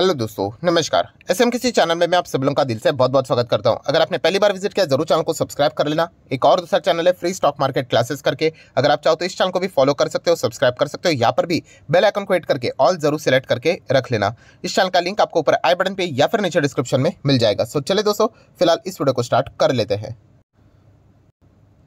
hello दोस्तों नमस्कार S M किसी चैनल में मैं आप सब लोगों का दिल से बहुत बहुत स्वागत करता हूं अगर आपने पहली बार विजिट किया जरूर चैनल को सब्सक्राइब कर लेना एक और दूसरा चैनल है फ्री स्टॉक मार्केट क्लासेस करके अगर आप चाहो तो इस चैनल को भी फॉलो कर सकते हो सब्सक्राइब कर सकते हो या पर भी बेल आइकन को एड करके ऑल जरूर सेलेक्ट करके रख लेना इस चैनल का लिंक आपको ऊपर आई बटन पर या फिर नीचे डिस्क्रिप्शन में मिल जाएगा सो चले दोस्तों फिलहाल इस वीडियो को स्टार्ट कर लेते हैं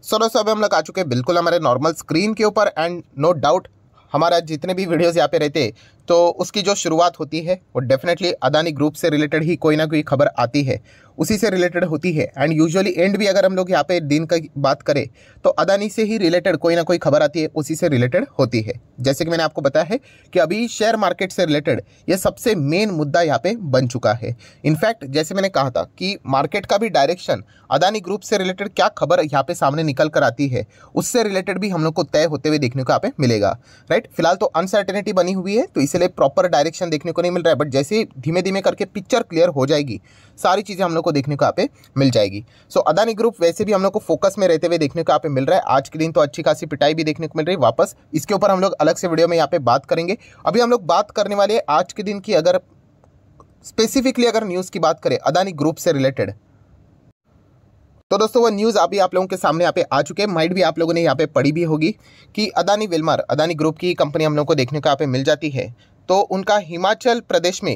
सो दोस्तों अभी हम लोग आ चुके हैं बिल्कुल हमारे नॉर्मल स्क्रीन के ऊपर एंड नो डाउट हमारा जितने भी वीडियोस यहाँ पे रहते तो उसकी जो शुरुआत होती है वो डेफिनेटली अदानी ग्रुप से रिलेटेड ही कोई ना कोई खबर आती है उसी से रिलेटेड होती है एंड यूजुअली एंड भी अगर हम लोग यहाँ पे दिन का बात करें तो अदानी से ही रिलेटेड कोई ना कोई खबर आती है उसी से रिलेटेड होती है जैसे कि मैंने आपको बताया है कि अभी शेयर मार्केट से रिलेटेड ये सबसे मेन मुद्दा यहाँ पे बन चुका है इनफैक्ट जैसे मैंने कहा था कि मार्केट का भी डायरेक्शन अदानी ग्रुप से रिलेटेड क्या खबर यहाँ पे सामने निकल कर आती है उससे रिलेटेड भी हम लोग को तय होते हुए देखने को यहाँ पे मिलेगा राइट फिलहाल तो अनसर्टेनिटी बनी हुई है तो इसलिए प्रॉपर डायरेक्शन देखने को नहीं मिल रहा है बट जैसे ही धीमे धीमे करके पिक्चर क्लियर हो जाएगी सारी चीज़ें हम लोग को देखने को यहाँ पे मिल जाएगी सो so, अदानी ग्रुप वैसे भी हम लोग को फोकस में रहते हुए देखने को यहाँ पे मिल रहा है आज के दिन तो अच्छी खासी पिटाई भी देखने को मिल रही है वापस इसके ऊपर हम लोग अलग से वीडियो में यहाँ पर बात करेंगे अभी हम लोग बात करने वाले आज के दिन की अगर स्पेसिफिकली अगर न्यूज़ की बात करें अदानी ग्रुप से रिलेटेड तो दोस्तों वो न्यूज़ अभी आप लोगों के सामने यहाँ पे आ चुके हैं माइंड भी आप लोगों ने यहाँ पे पढ़ी भी होगी कि अदानी विलमार अदानी ग्रुप की कंपनी हम लोगों को देखने को यहाँ पे मिल जाती है तो उनका हिमाचल प्रदेश में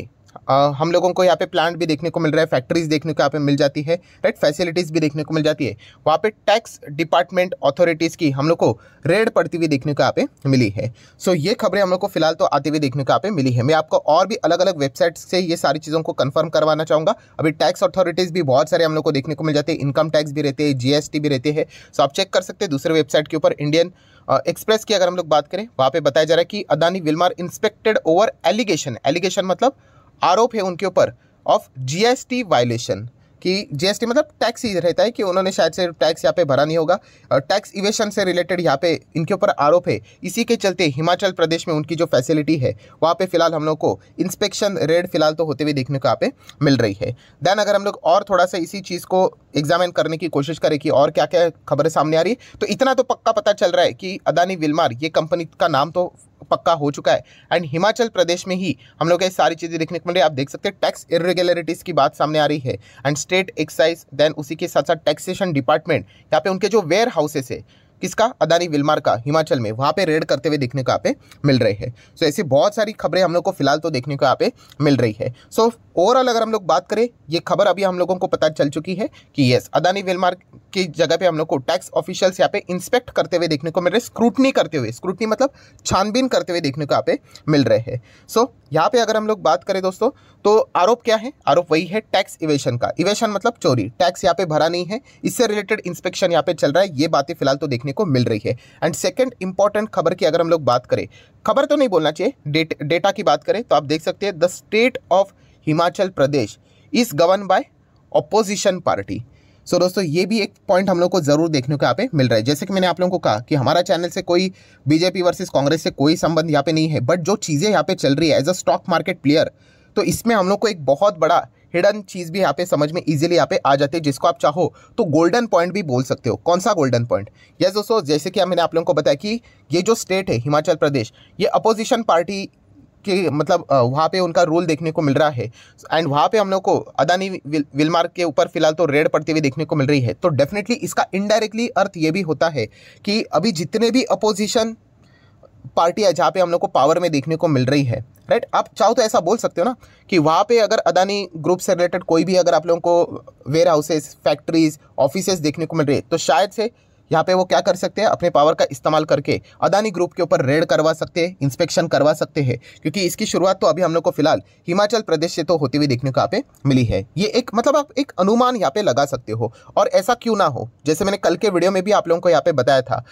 आ, हम लोगों को यहाँ पे प्लांट भी देखने को मिल रहा है फैक्ट्रीज देखने को यहाँ पे मिल जाती है राइट फैसिलिटीज़ भी देखने को मिल जाती है वहाँ पे टैक्स डिपार्टमेंट अथॉरिटीज़ की हम लोग को रेड पड़ती हुई देखने को यहाँ पे मिली है सो so, ये खबरें हम लोग को फिलहाल तो आती हुई देखने को यहाँ पे मिली है मैं आपको और भी अलग अलग वेबसाइट से ये सारी चीज़ों को कन्फर्म करवाना चाहूँगा अभी टैक्स अथॉरिटीज़ भी बहुत सारे हम लोग को देखने को मिल जाते हैं इनकम टैक्स भी रहते हैं जीएसटी भी रहते हैं सो आप चेक कर सकते हैं दूसरे वेबसाइट के ऊपर इंडियन एक्सप्रेस की अगर हम लोग बात करें वहाँ पे बताया जा रहा है कि Adani Wilmar inspected over allegation allegation मतलब आरोप है उनके ऊपर ऑफ जीएसटी वायलेशन कि जीएसटी मतलब टैक्स ही रहता है कि उन्होंने शायद से टैक्स यहाँ पे भरा नहीं होगा और टैक्स इवेशन से रिलेटेड यहाँ पे इनके ऊपर आरोप है इसी के चलते हिमाचल प्रदेश में उनकी जो फैसिलिटी है वहाँ पे फिलहाल हम लोग को इंस्पेक्शन रेड फिलहाल तो होते हुए देखने को यहाँ पे मिल रही है देन अगर हम लोग और थोड़ा सा इसी चीज़ को एग्जामिन करने की कोशिश करें कि और क्या क्या खबरें सामने आ रही तो इतना तो पक्का पता चल रहा है कि अदानी विलमार ये कंपनी का नाम तो पक्का हो चुका है एंड हिमाचल प्रदेश में ही हम लोग ये सारी चीज़ें देखने को मिल रही है आप देख सकते हैं टैक्स इरेगुलरिटीज़ की बात सामने आ रही है एंड स्टेट एक्साइज देन उसी के साथ साथ टैक्सेशन डिपार्टमेंट यहाँ पे उनके जो वेयर हाउसेस है किसका अदानी विलमार का हिमाचल में वहाँ पे रेड करते हुए देखने को यहाँ पे मिल रहे हैं सो so, ऐसी बहुत सारी खबरें हम लोग को फिलहाल तो देखने को यहाँ पे मिल रही है सो so, ओवरऑल अगर हम लोग बात करें ये खबर अभी हम लोगों को पता चल चुकी है कि यस अदानी विलमार की जगह पे हम लोग को टैक्स ऑफिशियल्स यहाँ पे इंस्पेक्ट करते हुए देखने को मिल रहे स्क्रूटनी करते हुए स्क्रूटनी मतलब छानबीन करते हुए देखने को यहाँ पे मिल रहे हैं सो so, यहाँ पे अगर हम लोग बात करें दोस्तों तो आरोप क्या है आरोप वही है टैक्स इवेशन का इवेशन मतलब चोरी टैक्स यहाँ पे भरा नहीं है इससे रिलेटेड इंस्पेक्शन यहाँ पे चल रहा है ये बातें फिलहाल तो देखने देखने को मिल रही है एंड सेकेंड इंपॉर्टेंट खबर की अगर हम लोग बात करें खबर तो नहीं बोलना चाहिए डेट डेटा की बात करें तो आप देख सकते हैं the state of Himachal Pradesh is govern by opposition party so दोस्तों ये भी एक पॉइंट हम लोग को जरूर देखने को यहाँ पे मिल रहा है जैसे कि मैंने आप लोगों को कहा कि हमारा चैनल से कोई बीजेपी वर्सेस कांग्रेस से कोई संबंध यहाँ पे नहीं है बट जो चीज़ें यहाँ पे चल रही है as a stock market player तो इसमें हम लोग को एक बहुत बड़ा हिडन चीज़ भी यहाँ पे समझ में इजीली यहाँ पे आ जाती है जिसको आप चाहो तो गोल्डन पॉइंट भी बोल सकते हो कौन सा गोल्डन पॉइंट यस दोस्तों जैसे कि मैंने आप लोगों को बताया कि ये जो स्टेट है हिमाचल प्रदेश ये अपोजिशन पार्टी के मतलब वहाँ पे उनका रोल देखने को मिल रहा है एंड वहाँ पे हम लोग को अदानी विल, विलमार्ग के ऊपर फिलहाल तो रेड पड़ती हुई देखने को मिल रही है तो डेफिनेटली इसका इनडायरेक्टली अर्थ ये भी होता है कि अभी जितने भी अपोजिशन पार्टी है जहाँ पे हम लोग को पावर में देखने को मिल रही है राइट आप चाहो तो ऐसा बोल सकते हो ना कि वहाँ पे अगर अदानी ग्रुप से रिलेटेड कोई भी अगर आप लोगों को वेयर हाउसेज फैक्ट्रीज ऑफिसेज देखने को मिल रही है तो शायद से यहाँ पे वो क्या कर सकते हैं अपने पावर का इस्तेमाल करके अदानी ग्रुप के ऊपर रेड करवा सकते हैं इंस्पेक्शन करवा सकते हैं क्योंकि इसकी शुरुआत तो अभी हम लोग को फिलहाल हिमाचल प्रदेश से तो होती हुई देखने को यहाँ पे मिली है ये एक मतलब आप एक अनुमान यहाँ पे लगा सकते हो और ऐसा क्यों ना हो जैसे मैंने कल के वीडियो में भी आप लोगों को यहाँ पे बताया था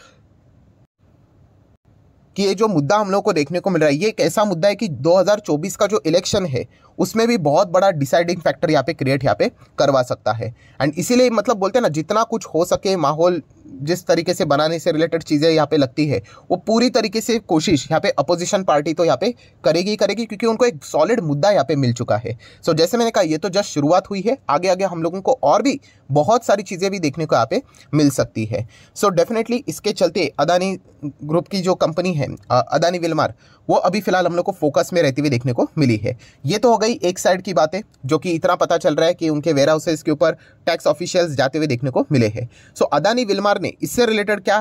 कि ये जो मुद्दा हम लोग को देखने को मिल रहा है ये एक ऐसा मुद्दा है कि 2024 का जो इलेक्शन है उसमें भी बहुत बड़ा डिसाइडिंग फैक्टर यहाँ पे क्रिएट यहाँ पे करवा सकता है एंड इसीलिए मतलब बोलते हैं ना जितना कुछ हो सके माहौल जिस तरीके से बनाने से रिलेटेड चीज़ें यहाँ पे लगती है वो पूरी तरीके से कोशिश यहाँ पे अपोजिशन पार्टी तो यहाँ पे करेगी ही करेगी क्योंकि उनको एक सॉलिड मुद्दा यहाँ पे मिल चुका है सो so, जैसे मैंने कहा ये तो जस्ट शुरुआत हुई है आगे आगे हम लोगों को और भी बहुत सारी चीज़ें भी देखने को यहाँ पे मिल सकती है सो so, डेफिनेटली इसके चलते अदानी ग्रुप की जो कंपनी है अदानी विलमार वो अभी फिलहाल हम लोग को फोकस में रहती हुई देखने को मिली है ये तो हो गई एक साइड की बातें जो कि इतना पता चल रहा है कि उनके वेयर हाउसेज के ऊपर टैक्स ऑफिशियल्स जाते हुए देखने को मिले हैं सो अदानी विलमार ने इससे रिलेटेड क्या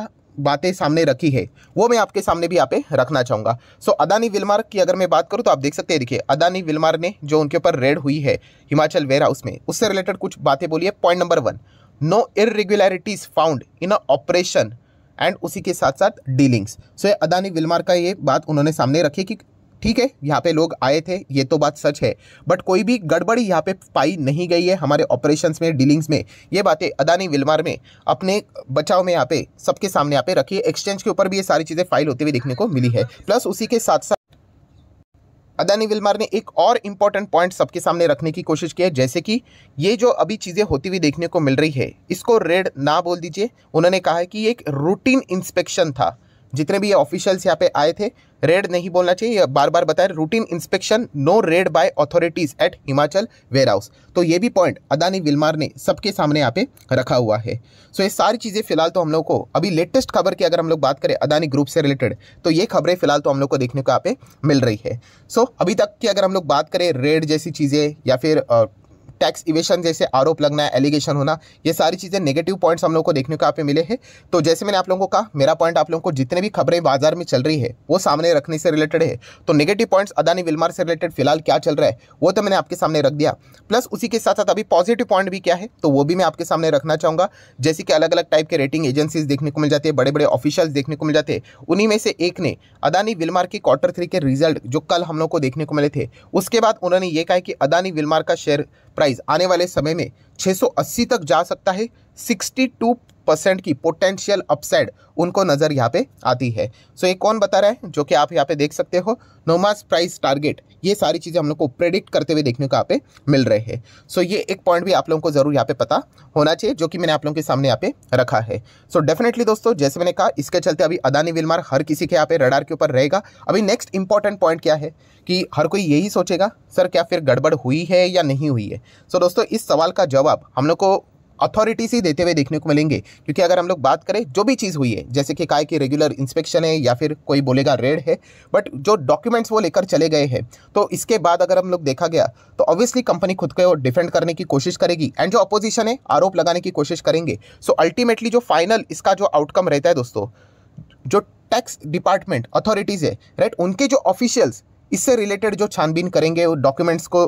बातें सामने रखी है वो मैं आपके सामने भी यहाँ पे रखना चाहूँगा सो so, अदानी विलमार की अगर मैं बात करूँ तो आप देख सकते हैं देखिए अदानी विलमार ने जो उनके ऊपर रेड हुई है हिमाचल वेयर हाउस में उससे रिलेटेड कुछ बातें बोली है point number one no irregularities found in a operation and उसी के साथ साथ डीलिंग्स सो so, ये अदानी विलमार का ये बात उन्होंने सामने रखी कि ठीक है यहाँ पे लोग आए थे ये तो बात सच है बट कोई भी गड़बड़ी यहाँ पे पाई नहीं गई है हमारे ऑपरेशंस में डीलिंग्स में ये बातें अदानी विलमार में अपने बचाव में यहाँ पे सबके सामने यहाँ पे रखी है एक्सचेंज के ऊपर भी ये सारी चीज़ें फाइल होते हुए देखने को मिली है प्लस उसी के साथ साथ अदानी विलमार ने एक और इम्पॉर्टेंट पॉइंट सबके सामने रखने की कोशिश की है जैसे कि ये जो अभी चीज़ें होती हुई देखने को मिल रही है इसको रेड ना बोल दीजिए उन्होंने कहा है कि एक रूटीन इंस्पेक्शन था जितने भी ये ऑफिशियल्स यहाँ पे आए थे रेड नहीं बोलना चाहिए बार बार बताए routine inspection no raid by authorities at Himachal warehouse तो ये भी पॉइंट अदानी विलमार ने सबके सामने यहाँ पे रखा हुआ है सो so, ये सारी चीज़ें फिलहाल तो हम लोग को अभी लेटेस्ट खबर की अगर हम लोग बात करें अदानी ग्रुप से रिलेटेड तो ये खबरें फिलहाल तो हम लोग को देखने को यहाँ पे मिल रही है सो so, अभी तक की अगर हम लोग बात करें रेड जैसी चीज़ें या फिर टैक्स इवेशन जैसे आरोप लगना एलिगेशन होना ये सारी चीज़ें नेगेटिव पॉइंट्स हम लोग को देखने को आप मिले हैं तो जैसे मैंने आप लोगों को कहा मेरा पॉइंट आप लोगों को जितने भी खबरें बाजार में चल रही है वो सामने रखने से रिलेटेड है तो नेगेटिव पॉइंट्स अदानी विलमार से रिलेटेड फिलहाल क्या चल रहा है वो तो मैंने आपके सामने रख दिया प्लस उसी के साथ साथ अभी पॉजिटिव पॉइंट भी क्या है तो वो भी मैं आपके सामने रखना चाहूँगा जैसे कि अलग अलग टाइप के रेटिंग एजेंसीज देखने को मिल जाती है बड़े बड़े ऑफिशियल्स देखने को मिल जाते हैं उन्हीं में से एक ने अदानी विलमार के क्वार्टर थ्री के रिजल्ट जो कल हम लोग को देखने को मिले थे उसके बाद उन्होंने ये कहा कि अदानी विलमार का शेयर प्राइस आने वाले समय में 680 तक जा सकता है 62 परसेंट की पोटेंशियल अपसाइड उनको नज़र यहाँ पे आती है सो so, ये कौन बता रहा है जो कि आप यहाँ पे देख सकते हो नोमास प्राइस टारगेट ये सारी चीज़ें हम लोग को प्रेडिक्ट करते हुए देखने को यहाँ पे मिल रहे हैं सो so, ये एक पॉइंट भी आप लोगों को ज़रूर यहाँ पे पता होना चाहिए जो कि मैंने आप लोगों के सामने यहाँ पे रखा है सो so, डेफिनेटली दोस्तों जैसे मैंने कहा इसके चलते अभी अदानी विलमार हर किसी के यहाँ पे रडार के ऊपर रहेगा अभी नेक्स्ट इंपॉर्टेंट पॉइंट क्या है कि हर कोई यही सोचेगा सर क्या फिर गड़बड़ हुई है या नहीं हुई है सो so, दोस्तों इस सवाल का जवाब हम लोग को अथॉरिटीज ही देते हुए देखने को मिलेंगे क्योंकि अगर हम लोग बात करें जो भी चीज़ हुई है जैसे कि काय की रेगुलर इंस्पेक्शन है या फिर कोई बोलेगा रेड है बट जो डॉक्यूमेंट्स वो लेकर चले गए हैं तो इसके बाद अगर हम लोग देखा गया तो ऑब्वियसली कंपनी खुद को डिफेंड करने की कोशिश करेगी एंड जो अपोजिशन है आरोप लगाने की कोशिश करेंगे सो अल्टीमेटली जो फाइनल इसका जो आउटकम रहता है दोस्तों जो टैक्स डिपार्टमेंट अथॉरिटीज़ है राइट उनके जो ऑफिशियल्स इससे रिलेटेड जो छानबीन करेंगे वो डॉक्यूमेंट्स को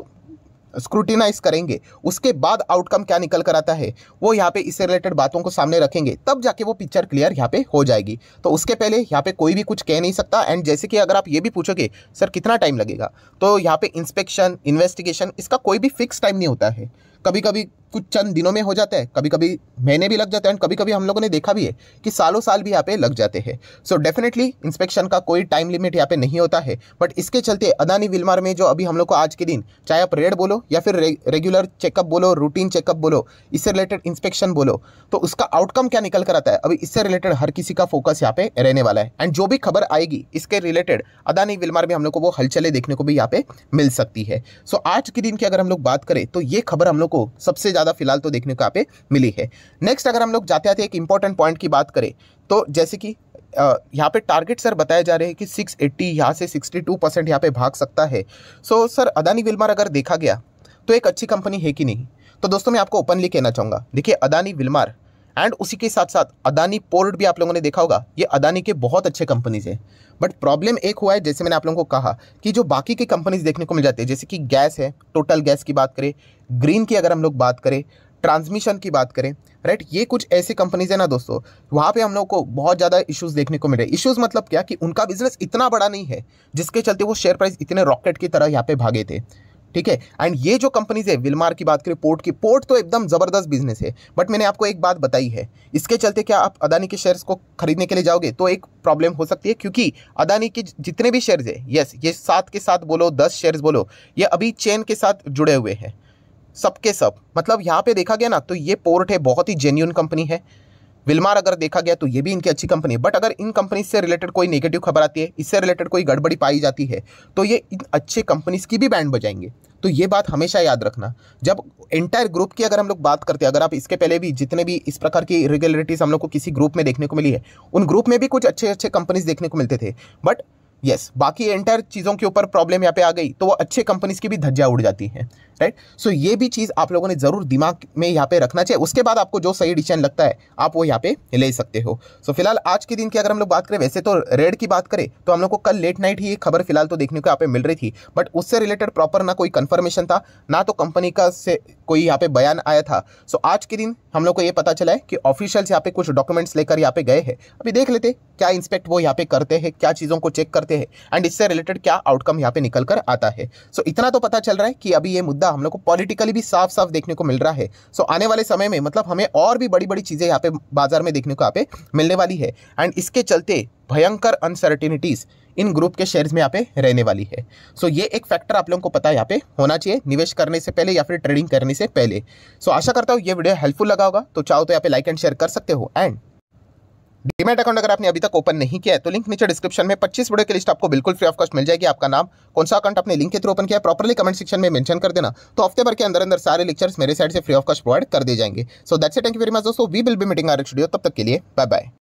स्क्रूटिनाइज करेंगे उसके बाद आउटकम क्या निकल कर आता है वो यहाँ पे इससे रिलेटेड बातों को सामने रखेंगे तब जाके वो पिक्चर क्लियर यहाँ पे हो जाएगी तो उसके पहले यहाँ पे कोई भी कुछ कह नहीं सकता एंड जैसे कि अगर आप ये भी पूछोगे सर कितना टाइम लगेगा तो यहाँ पे इंस्पेक्शन इन्वेस्टिगेशन इसका कोई भी फिक्स टाइम नहीं होता है कभी कभी कुछ चंद दिनों में हो जाता है कभी कभी महीने भी लग जाते हैं एंड कभी कभी हम लोगों ने देखा भी है कि सालों साल भी यहाँ पे लग जाते हैं सो डेफिनेटली इंस्पेक्शन का कोई टाइम लिमिट यहाँ पे नहीं होता है बट इसके चलते अदानी विलमार में जो अभी हम लोग को आज के दिन चाहे आप रेड बोलो या फिर रे, रेगुलर चेकअप बोलो रूटीन चेकअप बोलो इससे रिलेटेड इंस्पेक्शन बोलो तो उसका आउटकम क्या निकल कर आता है अभी इससे रिलेटेड हर किसी का फोकस यहाँ पे रहने वाला है एंड जो भी खबर आएगी इसके रिलेटेड अदानी विलमार में हम लोग को वो हलचले देखने को भी यहाँ पे मिल सकती है सो आज के दिन की अगर हम लोग बात करें तो ये खबर हम लोग को सबसे ज़्यादा ज़्यादा फिलहाल तो देखने को यहाँ पे मिली है नेक्स्ट अगर हम लोग जाते आते एक इंपॉर्टेंट पॉइंट की बात करें तो जैसे कि यहाँ पे टारगेट सर बताए जा रहे हैं कि 680 एट्टी यहाँ से 62 परसेंट यहाँ पे भाग सकता है so so, sir Adani Wilmar अगर देखा गया तो एक अच्छी कंपनी है कि नहीं तो दोस्तों मैं आपको ओपनली कहना चाहूँगा देखिए अदानी विलमार एंड उसी के साथ साथ अदानी पोर्ट भी आप लोगों ने देखा होगा ये अदानी के बहुत अच्छे कंपनीज हैं बट प्रॉब्लम एक हुआ है जैसे मैंने आप लोगों को कहा कि जो बाकी के कंपनीज देखने को मिल जाते हैं जैसे कि गैस है टोटल गैस की बात करें ग्रीन की अगर हम लोग बात करें ट्रांसमिशन की बात करें राइट ये कुछ ऐसी कंपनीज है ना दोस्तों वहाँ पे हम लोग को बहुत ज़्यादा इश्यूज़ देखने को मिले इश्यूज़ मतलब क्या कि उनका बिजनेस इतना बड़ा नहीं है जिसके चलते वो शेयर प्राइस इतने रॉकेट की तरह यहाँ पे भागे थे ठीक है एंड ये जो कंपनीज है विलमार की बात करें पोर्ट की पोर्ट तो एकदम ज़बरदस्त बिजनेस है बट मैंने आपको एक बात बताई है इसके चलते क्या आप अदानी के शेयर्स को खरीदने के लिए जाओगे तो एक प्रॉब्लम हो सकती है क्योंकि अदानी के जितने भी शेयर्स है यस ये सात के साथ बोलो दस शेयर्स बोलो ये अभी चेन के साथ जुड़े हुए हैं सबके सब मतलब यहाँ पे देखा गया ना तो ये पोर्ट है बहुत ही जेन्यून कंपनी है विलमार अगर देखा गया तो ये भी इनकी अच्छी कंपनी है बट अगर इन कंपनी से रिलेटेड कोई नेगेटिव खबर आती है इससे रिलेटेड कोई गड़बड़ी पाई जाती है तो ये इन अच्छे कंपनीज की भी बैंड बजाएंगे तो ये बात हमेशा याद रखना जब एंटायर ग्रुप की अगर हम लोग बात करते हैं अगर आप इसके पहले भी जितने भी इस प्रकार की रेगुलरिटीज़ हम लोग को किसी ग्रुप में देखने को मिली है उन ग्रुप में भी कुछ अच्छे अच्छे कंपनीज देखने को मिलते थे बट यस बाकी एंटायर चीज़ों के ऊपर प्रॉब्लम यहाँ पे आ गई तो वो अच्छे कंपनीज की भी धज्जा उड़ जाती है राइट सो ये भी चीज़ आप लोगों ने ज़रूर दिमाग में यहाँ पे रखना चाहिए उसके बाद आपको जो सही डिसीजन लगता है आप वो यहाँ पे ले सकते हो सो so, फिलहाल आज के दिन की अगर हम लोग बात करें वैसे तो रेड की बात करें तो हम लोग को कल लेट नाइट ही खबर फिलहाल तो देखने को यहाँ पे मिल रही थी बट उससे रिलेटेड प्रॉपर ना कोई कन्फर्मेशन था ना तो कंपनी का से कोई यहाँ पे बयान आया था सो so, आज के दिन हम लोग को ये पता चला है कि ऑफिशियल्स यहाँ पे कुछ डॉक्यूमेंट्स लेकर यहाँ पे गए हैं अभी देख लेते क्या इंस्पेक्ट वो यहाँ पे करते हैं क्या चीज़ों को चेक करते हैं एंड इससे रिलेटेड क्या आउटकम यहाँ पे निकल कर आता है सो so, इतना तो पता चल रहा है कि अभी ये मुद्दा मुद्दा हम लोग को पॉलिटिकली भी साफ साफ देखने को मिल रहा है सो so, आने वाले समय में मतलब हमें और भी बड़ी बड़ी चीज़ें यहाँ पे बाजार में देखने को यहाँ पे मिलने वाली है एंड इसके चलते भयंकर अनसर्टिनिटीज़ इन ग्रुप के शेयर्स में यहाँ पे रहने वाली है सो so, ये एक फैक्टर आप लोगों को पता है यहाँ पे होना चाहिए निवेश करने से पहले या फिर ट्रेडिंग करने से पहले सो so, आशा करता हूँ ये वीडियो हेल्पफुल लगा होगा तो चाहो तो यहाँ पे लाइक एंड शेयर कर सकते हो एंड डीमेट अकाउंट अगर आपने अभी तक ओपन नहीं किया है तो लिंक नीचे डिस्क्रिप्शन में 25 वीडियो की लिस्ट आपको बिल्कुल फ्री ऑफ कॉस्ट मिल जाएगी आपका नाम कौन सा अकाउंट आपने लिंक के थ्रू ओपन किया प्रॉपरली कमेंट सेक्शन में मेंशन कर देना तो हफ्ते भर के अंदर अंदर सारे लेक्चर्स मेरे साइड से फ्री ऑफ कॉस्ट प्रोवाइड कर दिए जाएंगे so that's thank you very much दोस्तों we will be meeting our studio तब तक के लिए बाय बाय